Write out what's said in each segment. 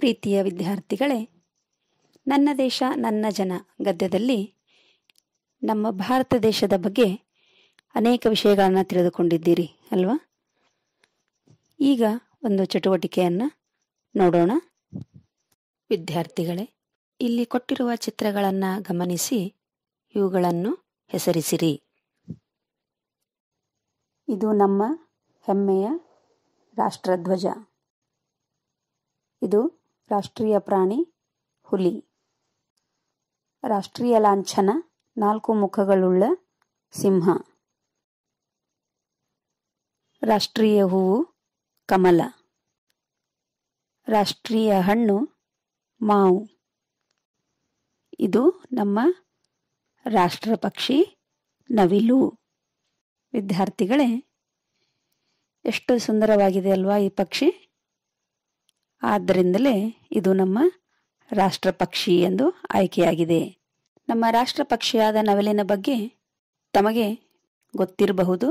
ಪ್ರೀತಿಯ ವಿದ್ಯಾರ್ಥಿಗಳೇ ನನ್ನ ದೇಶ ನನ್ನ ಜನ ಗದ್ಯದಲ್ಲಿ ನಮ್ಮ ಭಾರತ ದೇಶದ ಬಗ್ಗೆ ಅನೇಕ ವಿಷಯಗಳನ್ನು ತಿಳಿದುಕೊಂಡಿದ್ದೀರಿ ಅಲ್ವಾ ಈಗ ಒಂದು ಚಟುವಟಿಕೆಯನ್ನು ನೋಡೋಣ ವಿದ್ಯಾರ್ಥಿಗಳೇ ಇಲ್ಲಿ ಕೊಟ್ಟಿರುವ ಚಿತ್ರಗಳನ್ನು ಗಮನಿಸಿ ಇವುಗಳನ್ನು ಹೆಸರಿಸಿರಿ ಇದು ನಮ್ಮ ಹೆಮ್ಮೆಯ ರಾಷ್ಟ್ರಧ್ವಜ ಇದು ರಾಷ್ಟ್ರೀಯ ಪ್ರಾಣಿ ಹುಲಿ ರಾಷ್ಟ್ರೀಯ ಲಾಂಛನ ನಾಲ್ಕು ಮುಖಗಳುಳ್ಳ ಸಿಂಹ ರಾಷ್ಟ್ರೀಯ ಹೂವು ಕಮಲ ರಾಷ್ಟ್ರೀಯ ಹಣ್ಣು ಮಾವು ಇದು ನಮ್ಮ ರಾಷ್ಟ್ರ ಪಕ್ಷಿ ನವಿಲು ವಿದ್ಯಾರ್ಥಿಗಳೇ ಎಷ್ಟು ಸುಂದರವಾಗಿದೆ ಅಲ್ವಾ ಈ ಪಕ್ಷಿ ಆದ್ದರಿಂದಲೇ ಇದು ನಮ್ಮ ರಾಷ್ಟ್ರ ಪಕ್ಷಿ ಎಂದು ಆಯ್ಕೆಯಾಗಿದೆ ನಮ್ಮ ರಾಷ್ಟ್ರ ಪಕ್ಷಿಯಾದ ನವಿಲಿನ ಬಗ್ಗೆ ತಮಗೆ ಗೊತ್ತಿರಬಹುದು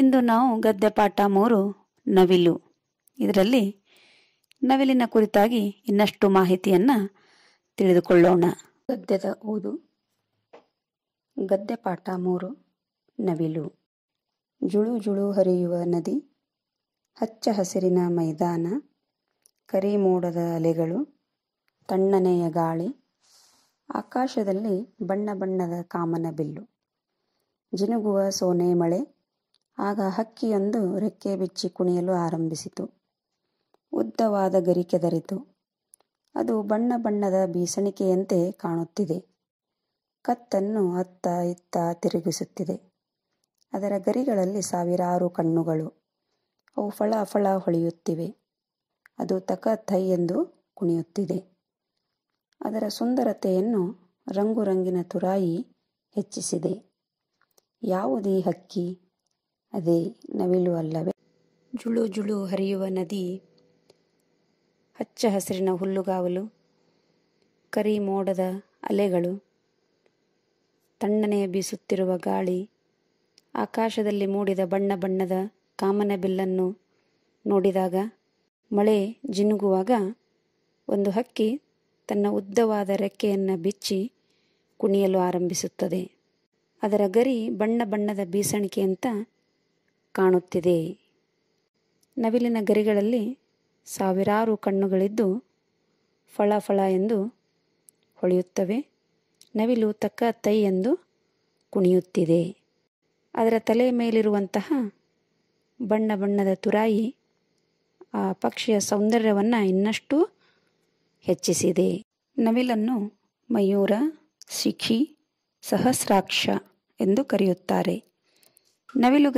ಇಂದು ನಾವು ಗದ್ಯಪಾಠ ಮೂರು ನವಿಲು ಇದರಲ್ಲಿ ನವಿಲಿನ ಕುರಿತಾಗಿ ಇನ್ನಷ್ಟು ಮಾಹಿತಿಯನ್ನು ತಿಳಿದುಕೊಳ್ಳೋಣ ಗದ್ಯದ ಓದು ಗದ್ಯಪಾಠ ಮೂರು ನವಿಲು ಜುಳು ಜುಳು ಹರಿಯುವ ನದಿ ಹಚ್ಚ ಹಸಿರಿನ ಮೈದಾನ ಕರಿ ಮೋಡದ ಅಲೆಗಳು ತಣ್ಣನೆಯ ಗಾಳಿ ಆಕಾಶದಲ್ಲಿ ಬಣ್ಣ ಬಣ್ಣದ ಕಾಮನ ಬಿಲ್ಲು ಜಿನುಗುವ ಸೋನೆ ಮಳೆ ಆಗ ಹಕ್ಕಿಯೊಂದು ರೆಕ್ಕೆ ಬಿಚ್ಚಿ ಕುಣಿಯಲು ಆರಂಭಿಸಿತು ಉದ್ದವಾದ ಗರಿ ಕೆದರಿತು ಅದು ಬಣ್ಣ ಬಣ್ಣದ ಬೀಸಣಿಕೆಯಂತೆ ಕಾಣುತ್ತಿದೆ ಕತ್ತನ್ನು ಅತ್ತ ಇತ್ತ ತಿರುಗಿಸುತ್ತಿದೆ ಅದರ ಗರಿಗಳಲ್ಲಿ ಸಾವಿರಾರು ಕಣ್ಣುಗಳು ಅವು ಫಳ ಫಳ ಹೊಳೆಯುತ್ತಿವೆ ಅದು ತಕ ಥೈ ಎಂದು ಕುಣಿಯುತ್ತಿದೆ ಅದರ ಸುಂದರತೆಯನ್ನು ರಂಗು ರಂಗಿನ ತುರಾಯಿ ಹೆಚ್ಚಿಸಿದೆ ಯಾವುದೇ ಹಕ್ಕಿ ಅದೇ ನವಿಲು ಅಲ್ಲವೇ ಜುಳು ಜುಳು ಹರಿಯುವ ನದಿ ಹಚ್ಚ ಹಸಿರಿನ ಹುಲ್ಲುಗಾವಲು ಕರಿ ಮೋಡದ ಅಲೆಗಳು ತಣ್ಣನೆಯ ಬೀಸುತ್ತಿರುವ ಗಾಳಿ ಆಕಾಶದಲ್ಲಿ ಮೂಡಿದ ಬಣ್ಣ ಬಣ್ಣದ ಕಾಮನಬಿಲ್ಲನ್ನು ನೋಡಿದಾಗ ಮಳೆ ಜಿನುಗುವಾಗ ಒಂದು ಹಕ್ಕಿ ತನ್ನ ಉದ್ದವಾದ ರೆಕ್ಕೆಯನ್ನು ಬಿಚ್ಚಿ ಕುಣಿಯಲು ಆರಂಭಿಸುತ್ತದೆ ಅದರ ಗರಿ ಬಣ್ಣ ಬಣ್ಣದ ಬೀಸಣಿಕೆ ಅಂತ ಕಾಣುತ್ತಿದೆ ನವಿಲಿನ ಗರಿಗಳಲ್ಲಿ ಸಾವಿರಾರು ಕಣ್ಣುಗಳಿದ್ದು ಫಳ ಫಳ ಎಂದು ಹೊಳೆಯುತ್ತವೆ ನವಿಲು ತಕ್ಕ ತೈ ಎಂದು ಕುಣಿಯುತ್ತಿದೆ ಅದರ ತಲೆಯ ಮೇಲಿರುವಂತಹ ಬಣ್ಣ ಬಣ್ಣದ ತುರಾಯಿ ಆ ಪಕ್ಷಿಯ ಸೌಂದರ್ಯವನ್ನು ಇನ್ನಷ್ಟು ಹೆಚ್ಚಿಸಿದೆ ನವಿಲನ್ನು ಮಯೂರ ಶಿಖಿ ಸಹಸ್ರಾಕ್ಷ ಎಂದು ಕರೆಯುತ್ತಾರೆ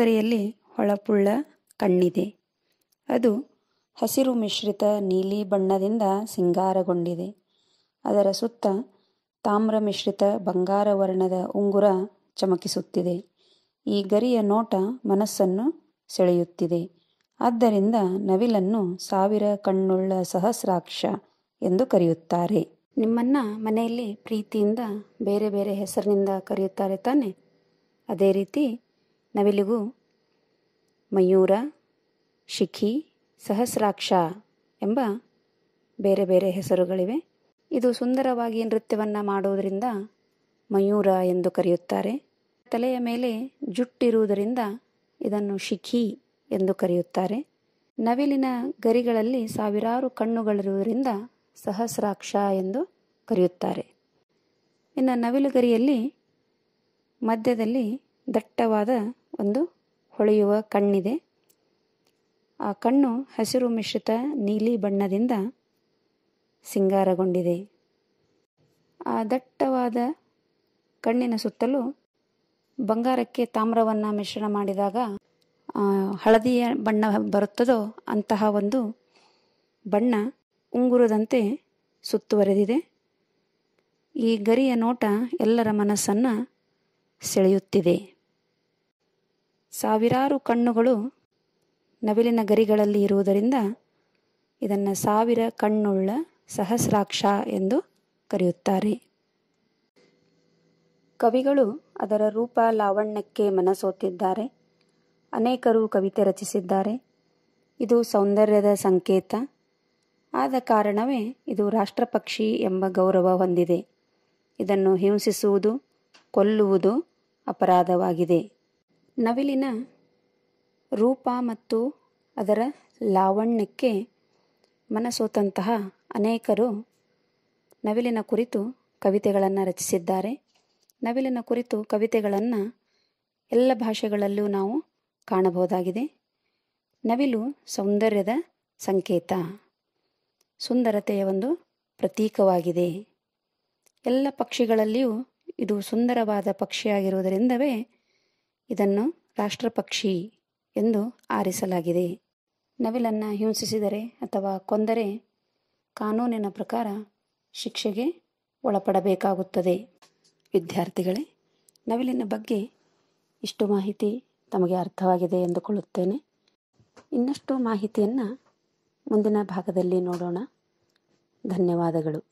ಗರಿಯಲ್ಲಿ ಹೊಳಪುಳ್ಳ ಕಣ್ಣಿದೆ ಅದು ಹಸಿರು ಮಿಶ್ರಿತ ನೀಲಿ ಬಣ್ಣದಿಂದ ಸಿಂಗಾರಗೊಂಡಿದೆ ಅದರ ಸುತ್ತ ತಾಮ್ರ ಮಿಶ್ರಿತ ಬಂಗಾರ ವರ್ಣದ ಉಂಗುರ ಚಮಕಿಸುತ್ತಿದೆ ಈ ಗರಿಯ ನೋಟ ಮನಸ್ಸನ್ನು ಸೆಳೆಯುತ್ತಿದೆ ಆದ್ದರಿಂದ ನವಿಲನ್ನು ಸಾವಿರ ಕಣ್ಣುಳ್ಳ ಸಹಸ್ರಾಕ್ಷ ಎಂದು ಕರೆಯುತ್ತಾರೆ ನಿಮ್ಮನ್ನ ಮನೆಯಲ್ಲಿ ಪ್ರೀತಿಯಿಂದ ಬೇರೆ ಬೇರೆ ಹೆಸರಿನಿಂದ ಕರೆಯುತ್ತಾರೆ ತಾನೆ ಅದೇ ರೀತಿ ನವಿಲಿಗೂ ಮಯೂರ ಶಿಖಿ ಸಹಸ್ರಾಕ್ಷ ಎಂಬ ಬೇರೆ ಬೇರೆ ಹೆಸರುಗಳಿವೆ ಇದು ಸುಂದರವಾಗಿ ನೃತ್ಯವನ್ನು ಮಾಡುವುದರಿಂದ ಮಯೂರ ಎಂದು ಕರೆಯುತ್ತಾರೆ ತಲೆಯ ಮೇಲೆ ಜುಟ್ಟಿರುವುದರಿಂದ ಇದನ್ನು ಶಿಖಿ ಎಂದು ಕರೆಯುತ್ತಾರೆ ನವಿಲಿನ ಗರಿಗಳಲ್ಲಿ ಸಾವಿರಾರು ಕಣ್ಣುಗಳಿರುವುದರಿಂದ ಸಹಸ್ರಾಕ್ಷ ಎಂದು ಕರೆಯುತ್ತಾರೆ ಇನ್ನು ನವಿಲುಗರಿಯಲ್ಲಿ ಮಧ್ಯದಲ್ಲಿ ದಟ್ಟವಾದ ಒಂದು ಹೊಳೆಯುವ ಕಣ್ಣಿದೆ ಆ ಕಣ್ಣು ಹಸಿರು ಮಿಶ್ರಿತ ನೀಲಿ ಬಣ್ಣದಿಂದ ಸಿಂಗಾರಗೊಂಡಿದೆ ಆ ದಟ್ಟವಾದ ಕಣ್ಣಿನ ಸುತ್ತಲೂ ಬಂಗಾರಕ್ಕೆ ತಾಮ್ರವನ್ನು ಮಿಶ್ರಣ ಮಾಡಿದಾಗ ಹಳದಿಯ ಬಣ್ಣ ಬರುತ್ತದೋ ಅಂತಹ ಒಂದು ಬಣ್ಣ ಉಂಗುರದಂತೆ ಸುತ್ತುವರೆದಿದೆ ಈ ಗರಿಯ ನೋಟ ಎಲ್ಲರ ಮನಸ್ಸನ್ನು ಸೆಳೆಯುತ್ತಿದೆ ಸಾವಿರಾರು ಕಣ್ಣುಗಳು ನವಿಲಿನ ಗರಿಗಳಲ್ಲಿ ಇರುವುದರಿಂದ ಇದನ್ನು ಸಾವಿರ ಕಣ್ಣುಳ್ಳ ಸಹಸ್ರಾಕ್ಷ ಎಂದು ಕರೆಯುತ್ತಾರೆ ಕವಿಗಳು ಅದರ ರೂಪ ಲಾವಣ್ಯಕ್ಕೆ ಮನಸೋತಿದ್ದಾರೆ ಅನೇಕರು ಕವಿತೆ ರಚಿಸಿದ್ದಾರೆ ಇದು ಸೌಂದರ್ಯದ ಸಂಕೇತ ಆದ ಕಾರಣವೇ ಇದು ರಾಷ್ಟ್ರಪಕ್ಷಿ ಎಂಬ ಗೌರವ ಹೊಂದಿದೆ ಇದನ್ನು ಹಿಂಸಿಸುವುದು ಕೊಲ್ಲುವುದು ಅಪರಾಧವಾಗಿದೆ ನವಿಲಿನ ರೂಪ ಮತ್ತು ಅದರ ಲಾವಣ್ಯಕ್ಕೆ ಮನಸೋತಂತಹ ಅನೇಕರು ನವಿಲಿನ ಕುರಿತು ಕವಿತೆಗಳನ್ನು ರಚಿಸಿದ್ದಾರೆ ನವಿಲಿನ ಕುರಿತು ಕವಿತೆಗಳನ್ನು ಎಲ್ಲ ಭಾಷೆಗಳಲ್ಲೂ ನಾವು ಕಾಣಬಹುದಾಗಿದೆ ನವಿಲು ಸೌಂದರ್ಯದ ಸಂಕೇತ ಸುಂದರತೆಯ ಒಂದು ಪ್ರತೀಕವಾಗಿದೆ ಎಲ್ಲ ಪಕ್ಷಿಗಳಲ್ಲಿಯೂ ಇದು ಸುಂದರವಾದ ಪಕ್ಷಿಯಾಗಿರುವುದರಿಂದವೇ ಇದನ್ನು ರಾಷ್ಟ್ರ ಪಕ್ಷಿ ಎಂದು ಆರಿಸಲಾಗಿದೆ ನವಿಲನ್ನು ಹಿಂಸಿಸಿದರೆ ಅಥವಾ ಕೊಂದರೆ ಕಾನೂನಿನ ಪ್ರಕಾರ ಶಿಕ್ಷೆಗೆ ಒಳಪಡಬೇಕಾಗುತ್ತದೆ ವಿದ್ಯಾರ್ಥಿಗಳೇ ನವಿಲಿನ ಬಗ್ಗೆ ಇಷ್ಟು ಮಾಹಿತಿ ತಮಗೆ ಅರ್ಥವಾಗಿದೆ ಎಂದುಕೊಳ್ಳುತ್ತೇನೆ ಇನ್ನಷ್ಟು ಮಾಹಿತಿಯನ್ನು ಮುಂದಿನ ಭಾಗದಲ್ಲಿ ನೋಡೋಣ ಧನ್ಯವಾದಗಳು